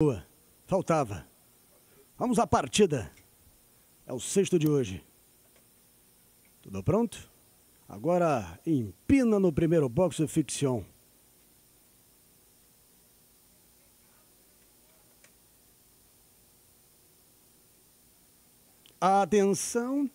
Boa, faltava. Vamos à partida. É o sexto de hoje. Tudo pronto? Agora empina no primeiro box de ficção. Atenção,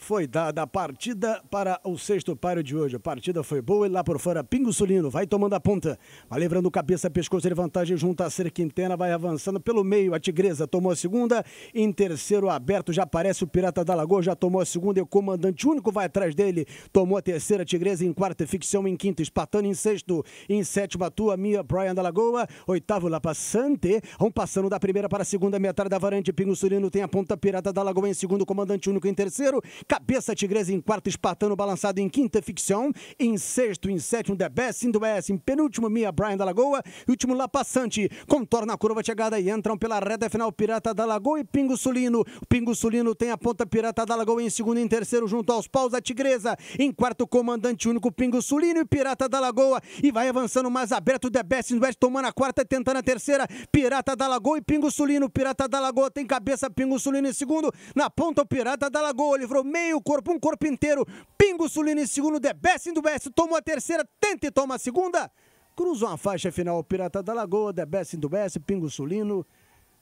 foi dada a partida para o sexto páreo de hoje. A partida foi boa e lá por fora, Pingo Sulino vai tomando a ponta. Vai levando cabeça, pescoço ele vantagem junto a Ser vai avançando pelo meio. A Tigresa tomou a segunda. Em terceiro, aberto, já aparece o Pirata da Lagoa, já tomou a segunda e o comandante único vai atrás dele. Tomou a terceira, Tigresa em quarta, Ficção em quinto, espatando em sexto. Em sétimo, Tua Mia, Brian da Lagoa. Oitavo, La Passante. Vão passando da primeira para a segunda metade da varante. Pingo Sulino tem a ponta, Pirata da Lagoa em segundo, comandante único em terceiro. Cabeça Tigresa em quarto, Espartano balançado em quinta ficção, em sexto, em sétimo, The Best in the West, em penúltimo, Mia Brian da Lagoa, e último, La Passante, contorna a curva chegada e entram pela reta final, Pirata da Lagoa e Pingo Sulino. O Pingo Sulino tem a ponta Pirata da Lagoa em segundo e em terceiro, junto aos paus da Tigresa, em quarto, Comandante Único, Pingo Sulino e Pirata da Lagoa, e vai avançando mais aberto, The Best in the West, tomando a quarta, tentando a terceira, Pirata da Lagoa e Pingo Sulino, Pirata da Lagoa tem cabeça, Pingo Sulino em segundo, na ponta o Pirata da Lagoa, livrou meio meio corpo, um corpo inteiro. Pingo Sulino em segundo, The Best in the Best, tomou a terceira, tenta e toma a segunda. cruzou a faixa final Pirata da Lagoa, The Best in the Best, Pingo Sulino.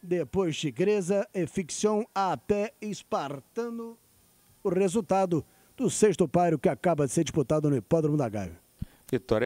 Depois Tigresa e Ficção até Espartano. O resultado do sexto páreo que acaba de ser disputado no Hipódromo da Gávea. Vitória.